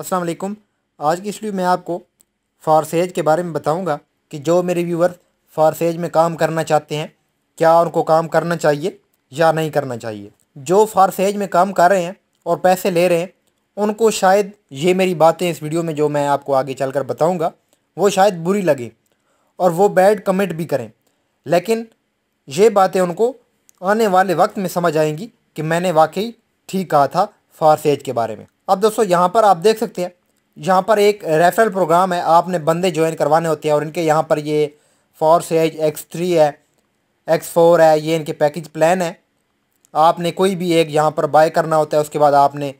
अस्सलाम वालेकुम आज की इस वीडियो में आपको फारसेज के बारे में बताऊंगा कि जो मेरे व्यूवर्स फारसेज में काम करना चाहते हैं क्या उनको काम करना चाहिए या नहीं करना चाहिए जो फारसेज में काम कर रहे हैं और पैसे ले रहे हैं उनको शायद ये मेरी बातें इस वीडियो में जो मैं आपको आगे चल कर बताऊँगा वो शायद बुरी लगे और वो बैड कमेंट भी करें लेकिन ये बातें उनको आने वाले वक्त में समझ आएंगी कि मैंने वाकई ठीक कहा था फारसेज के बारे में अब दोस्तों यहाँ पर आप देख सकते हैं यहाँ पर एक रेफरल प्रोग्राम है आपने बंदे ज्वाइन करवाने होते हैं और इनके यहाँ पर ये फॉर है एक्स थ्री है एक्स फोर है ये इनके पैकेज प्लान है आपने कोई भी एक यहाँ पर बाय करना होता है उसके बाद आपने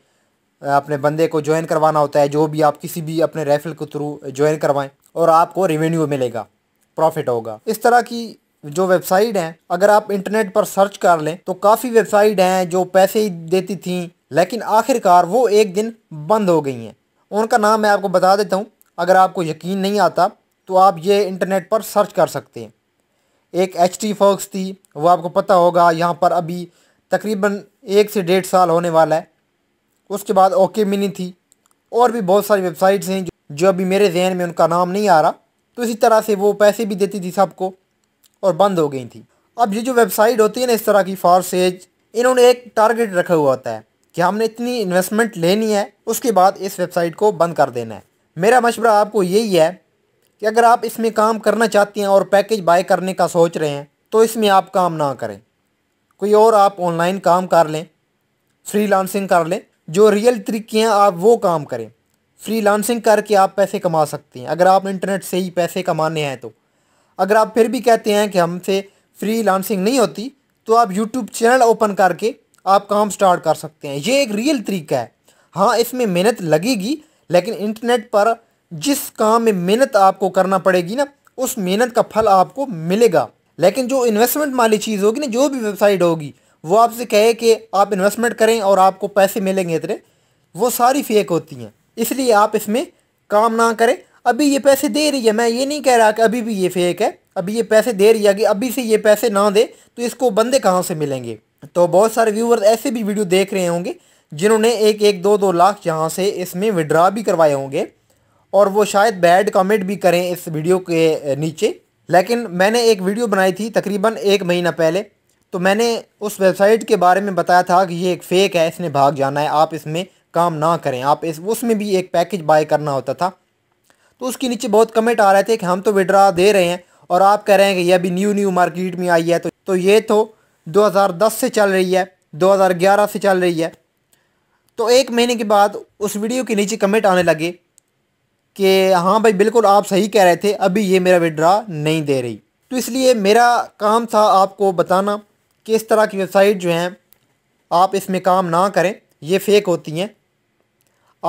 अपने बंदे को ज्वाइन करवाना होता है जो भी आप किसी भी अपने रेफरल के थ्रू ज्वाइन करवाएं और आपको रेवेन्यू मिलेगा प्रॉफिट होगा इस तरह की जो वेबसाइट हैं अगर आप इंटरनेट पर सर्च कर लें तो काफ़ी वेबसाइट हैं जो पैसे ही देती थी लेकिन आखिरकार वो एक दिन बंद हो गई हैं उनका नाम मैं आपको बता देता हूँ अगर आपको यकीन नहीं आता तो आप ये इंटरनेट पर सर्च कर सकते हैं एक एच टी फोक्स थी वो आपको पता होगा यहाँ पर अभी तकरीबन एक से डेढ़ साल होने वाला है उसके बाद ओके मिनी थी और भी बहुत सारी वेबसाइट्स हैं जो अभी मेरे जहन में उनका नाम नहीं आ रहा तो इसी तरह से वो पैसे भी देती थी सबको और बंद हो गई थी अब ये जो वेबसाइट होती है ना इस तरह की फॉर सेज इन्होंने एक टारगेट रखा हुआ होता है कि हमने इतनी इन्वेस्टमेंट लेनी है उसके बाद इस वेबसाइट को बंद कर देना है मेरा मशवरा आपको यही है कि अगर आप इसमें काम करना चाहते हैं और पैकेज बाय करने का सोच रहे हैं तो इसमें आप काम ना करें कोई और आप ऑनलाइन काम कर लें फ्रीलांसिंग कर लें जो रियल तरीके हैं आप वो काम करें फ्रीलांसिंग करके आप पैसे कमा सकते हैं अगर आप इंटरनेट से ही पैसे कमाने हैं तो अगर आप फिर भी कहते हैं कि हमसे फ्री लांसिंग नहीं होती तो आप यूट्यूब चैनल ओपन करके आप काम स्टार्ट कर सकते हैं ये एक रियल तरीका है हाँ इसमें मेहनत लगेगी लेकिन इंटरनेट पर जिस काम में मेहनत आपको करना पड़ेगी ना उस मेहनत का फल आपको मिलेगा लेकिन जो इन्वेस्टमेंट वाली चीज़ होगी ना जो भी वेबसाइट होगी वो आपसे कहे कि आप इन्वेस्टमेंट करें और आपको पैसे मिलेंगे इतने वो सारी फेक होती हैं इसलिए आप इसमें काम ना करें अभी ये पैसे दे रही है मैं ये नहीं कह रहा कि अभी भी ये फेक है अभी ये पैसे दे रही है कि अभी से ये पैसे ना दे तो इसको बंदे कहाँ से मिलेंगे तो बहुत सारे व्यूवर्स ऐसे भी वीडियो देख रहे होंगे जिन्होंने एक एक दो दो लाख यहाँ से इसमें विड्रा भी करवाए होंगे और वो शायद बैड कमेंट भी करें इस वीडियो के नीचे लेकिन मैंने एक वीडियो बनाई थी तकरीबन एक महीना पहले तो मैंने उस वेबसाइट के बारे में बताया था कि ये एक फ़ेक है इसने भाग जाना है आप इसमें काम ना करें आप इस उसमें भी एक पैकेज बाय करना होता था तो उसके नीचे बहुत कमेंट आ रहे थे कि हम तो विड्रा दे रहे हैं और आप कह रहे हैं कि ये अभी न्यू न्यू मार्केट में आई है तो तो ये तो 2010 से चल रही है 2011 से चल रही है तो एक महीने के बाद उस वीडियो के नीचे कमेंट आने लगे कि हाँ भाई बिल्कुल आप सही कह रहे थे अभी ये मेरा विड्रा नहीं दे रही तो इसलिए मेरा काम था आपको बताना कि इस तरह की वेबसाइट जो हैं आप इसमें काम ना करें ये फेक होती हैं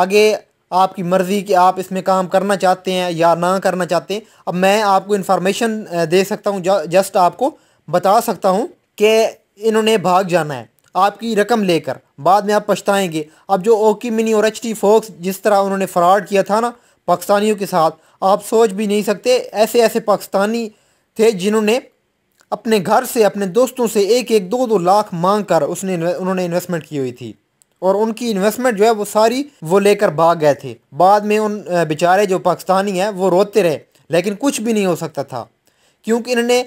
आगे आपकी मर्ज़ी कि आप इसमें काम करना चाहते हैं या ना करना चाहते हैं अब मैं आपको इन्फॉर्मेशन दे सकता हूँ जस्ट आपको बता सकता हूँ कि इन्होंने भाग जाना है आपकी रकम लेकर बाद में आप पछताएंगे अब जो ओकी मिनी और एच टी फोक्स जिस तरह उन्होंने फ्रॉड किया था ना पाकिस्तानियों के साथ आप सोच भी नहीं सकते ऐसे ऐसे पाकिस्तानी थे जिन्होंने अपने घर से अपने दोस्तों से एक एक दो दो लाख मांग कर उसने उन्होंने इन्वेस्टमेंट की हुई थी और उनकी इन्वेस्टमेंट जो है वो सारी वो लेकर भाग गए थे बाद में उन बेचारे जो पाकिस्तानी हैं वो रोते रहे लेकिन कुछ भी नहीं हो सकता था क्योंकि इन्होंने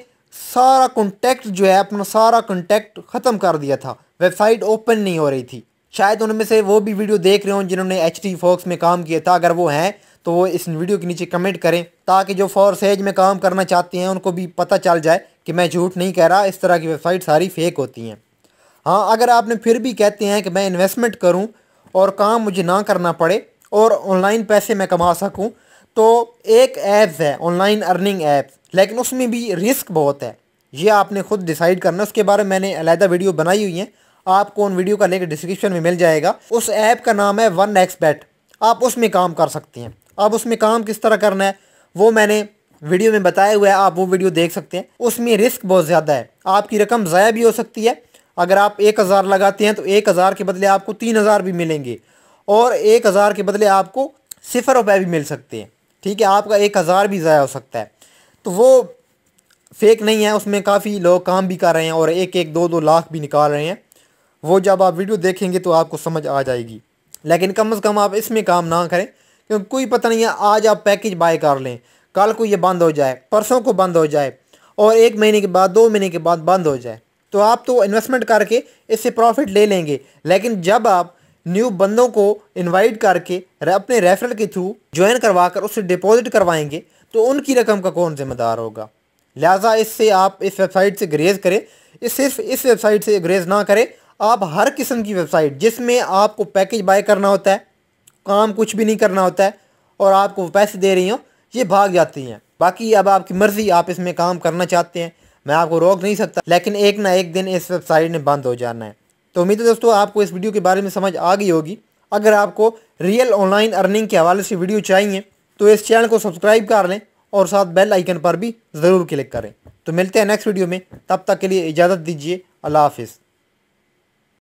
सारा कॉन्टैक्ट जो है अपना सारा कॉन्टैक्ट ख़त्म कर दिया था वेबसाइट ओपन नहीं हो रही थी शायद उनमें से वो भी वीडियो देख रहे हों जिन्होंने एच टी फोक्स में काम किया था अगर वो हैं तो वो इस वीडियो के नीचे कमेंट करें ताकि जो फॉर सेज में काम करना चाहते हैं उनको भी पता चल जाए कि मैं झूठ नहीं कह रहा इस तरह की वेबसाइट सारी फेक होती हैं हाँ अगर आपने फिर भी कहते हैं कि मैं इन्वेस्टमेंट करूँ और काम मुझे ना करना पड़े और ऑनलाइन पैसे मैं कमा सकूँ तो एक ऐप्स है ऑनलाइन अर्निंग ऐप्स लेकिन उसमें भी रिस्क बहुत है ये आपने खुद डिसाइड करना उसके बारे में मैंने अलहदा वीडियो बनाई हुई है आपको उन वीडियो का लिंक डिस्क्रिप्शन में मिल जाएगा उस ऐप का नाम है वन एक्स बैट आप उसमें काम कर सकते हैं आप उसमें काम किस तरह करना है वो मैंने वीडियो में बताया हुआ है आप वो वीडियो देख सकते हैं उसमें रिस्क बहुत ज़्यादा है आपकी रकम ज़ाया भी हो सकती है अगर आप एक हज़ार लगाते हैं तो एक हज़ार के बदले आपको तीन हज़ार भी मिलेंगे और एक हज़ार के बदले आपको सिफर रुपये भी मिल सकते हैं ठीक है आपका एक हज़ार भी ज़ाया हो सकता है तो वो फेक नहीं है उसमें काफ़ी लोग काम भी कर रहे हैं और एक एक दो दो लाख भी निकाल रहे हैं वो जब आप वीडियो देखेंगे तो आपको समझ आ जाएगी लेकिन कम अज़ कम आप इसमें काम ना करें क्योंकि कोई पता नहीं है आज आप पैकेज बाय कर लें कल को ये बंद हो जाए परसों को बंद हो जाए और एक महीने के बाद दो महीने के बाद बंद हो जाए तो आप तो इन्वेस्टमेंट करके इससे प्रॉफिट ले लेंगे लेकिन जब आप न्यू बंदों को इनवाइट करके अपने रेफरल के थ्रू ज्वाइन करवा कर उससे डिपॉजिट करवाएंगे तो उनकी रकम का कौन जिम्मेदार होगा लिहाजा इससे आप इस वेबसाइट से ग्रेज़ करें इस सिर्फ इस वेबसाइट से ग्रेज़ ना करें आप हर किस्म की वेबसाइट जिसमें आपको पैकेज बाय करना होता है काम कुछ भी नहीं करना होता है और आपको पैसे दे रही हो ये भाग जाती हैं बाकी अब आपकी मर्ज़ी आप इसमें काम करना चाहते हैं मैं आपको रोक नहीं सकता लेकिन एक ना एक दिन इस वेबसाइट ने बंद हो जाना है तो उम्मीद है दोस्तों आपको इस वीडियो के बारे में समझ आ गई होगी अगर आपको रियल ऑनलाइन अर्निंग के हवाले से वीडियो चाहिए तो इस चैनल को सब्सक्राइब कर लें और साथ बेल आइकन पर भी ज़रूर क्लिक करें तो मिलते हैं नेक्स्ट वीडियो में तब तक के लिए इजाज़त दीजिए अल्लाह हाफिज़